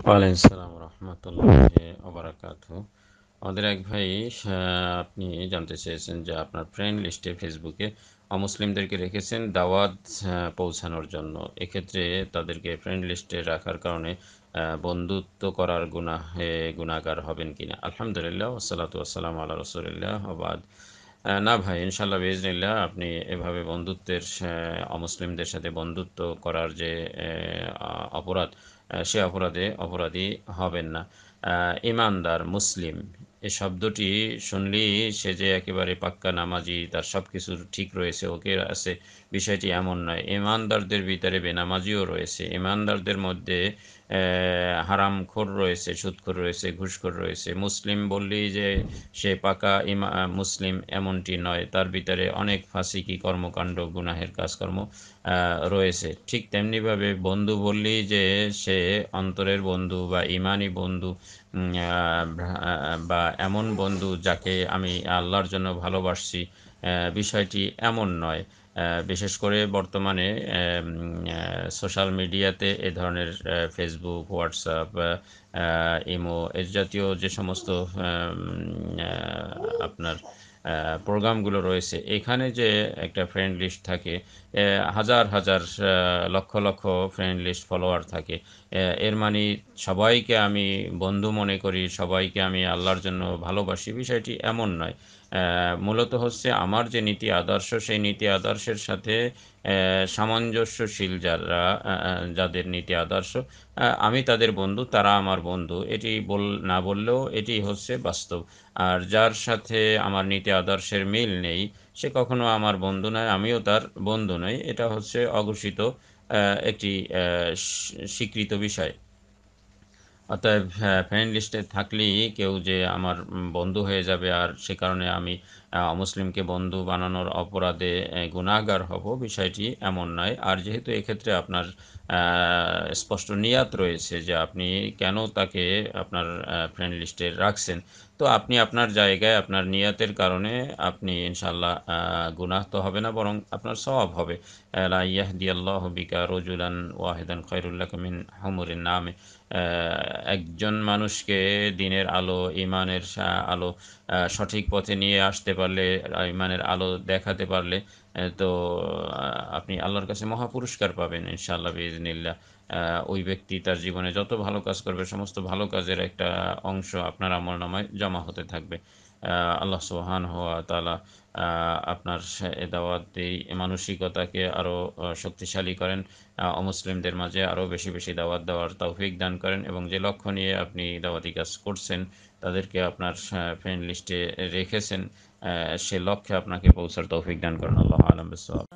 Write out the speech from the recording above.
ওয়ালাইকুম সালাম রহমতুল্লাহ ওবরাকাত আমাদের এক ভাই আপনি জানতে চেয়েছেন যে আপনার ফ্রেন্ড লিস্টে ফেসবুকে অমুসলিমদেরকে রেখেছেন দাওয়াত পৌঁছানোর জন্য এক্ষেত্রে তাদেরকে ফ্রেন্ড লিস্টে রাখার কারণে বন্ধুত্ব করার গুণাহে গুণাগার হবেন কিনা আলহামদুলিল্লাহ ওসালাতু আসসালাম আল্লাহ রসুলিল্লাহ আবাদ না ভাই ইনশাল্লাহ বেজনিল্লা আপনি এভাবে বন্ধুত্বের অমুসলিমদের সাথে বন্ধুত্ব করার যে অপরাধ সে অপরাধে অপরাধী হবেন না ইমানদার মুসলিম এ শব্দটি শুনলেই সে যে একেবারে পাক্কা নামাজি তার সব কিছু ঠিক রয়েছে ওকে আছে বিষয়টি এমন নয় ইমানদারদের ভিতরে বেনামাজিও রয়েছে ইমানদারদের মধ্যে হারামখোর রয়েছে সুৎখোর রয়েছে ঘুষখোর রয়েছে মুসলিম বললেই যে সে পাকা ইমা মুসলিম এমনটি নয় তার ভিতরে অনেক ফাঁসিকি কর্মকাণ্ড গুনাহের কাজকর্ম রয়েছে ঠিক তেমনিভাবে বন্ধু বললেই যে সে অন্তরের বন্ধু বা ইমানি বন্ধু বা এমন বন্ধু যাকে আমি আল্লাহর জন্য ভালোবাসছি বিষয়টি এমন নয় বিশেষ করে বর্তমানে সোশ্যাল মিডিয়াতে এ ধরনের ফেসবুক হোয়াটসঅ্যাপ ইমো এ জাতীয় যে সমস্ত আপনার প্রোগ্রামগুলো রয়েছে এখানে যে একটা ফ্রেন্ড লিস্ট থাকে হাজার হাজার লক্ষ লক্ষ ফ্রেন্ড লিস্ট ফলোয়ার থাকে এর মানে সবাইকে আমি বন্ধু মনে করি সবাইকে আমি আল্লাহর জন্য ভালোবাসি বিষয়টি এমন নয় মূলত হচ্ছে আমার যে নীতি আদর্শ সেই নীতি আদর্শের সাথে সামঞ্জস্যশীল যারা যাদের নীতি আদর্শ আমি তাদের বন্ধু তারা আমার বন্ধু এটি বল না বললেও এটি হচ্ছে বাস্তব আর যার সাথে আমার নীতি আদর্শের মিল নেই সে কখনো আমার বন্ধু নয় আমিও তার বন্ধু নই এটা হচ্ছে অঘোষিত একটি স্বীকৃত বিষয় অতএব ফ্রেন্ড হ্যাঁ, লিস্টে থাকলেই কেউ যে আমার বন্ধু হয়ে যাবে আর সে কারণে আমি মুসলিমকে বন্ধু বানানোর অপরাধে গুণাগার হব বিষয়টি এমন নয় আর যেহেতু এক্ষেত্রে আপনার স্পষ্ট নিয়াত রয়েছে যে আপনি কেন তাকে আপনার ফ্রেন্ড লিস্টে রাখছেন তো আপনি আপনার জায়গায় আপনার নিয়াতের কারণে আপনি ইনশাল্লাহ গুনাহ তো হবে না বরং আপনার সব হবে দিয়াল্লাহ বিকা রজুলান ওয়াহেদান খৈরুল্লাহ মিন নামে একজন মানুষকে দিনের আলো ইমানের আলো সঠিক পথে নিয়ে আসতে পারলে ইমানের আলো দেখাতে পারলে তো আপনি আল্লাহর কাছে মহা পুরস্কার পাবেন ইনশাআল্লাহ বিজনিল্লা ওই ব্যক্তি তার জীবনে যত ভালো কাজ করবে সমস্ত ভালো কাজের একটা অংশ আপনার আমল নামায় জমা হতে থাকবে আল্লাহ সোহান হওয়া তালা আপনার দাওয়াতি মানসিকতাকে আরও শক্তিশালী করেন অমুসলিমদের মাঝে আরও বেশি বেশি দাওয়াত দেওয়ার তৌফিক দান করেন এবং যে লক্ষ্য নিয়ে আপনি দাওয়াতি কাজ করছেন তাদেরকে আপনার ফ্রেন্ড লিস্টে রেখেছেন সে লক্ষ্যে আপনাকে পৌঁছার তৌফিক দান করেন আল্লাহ আলম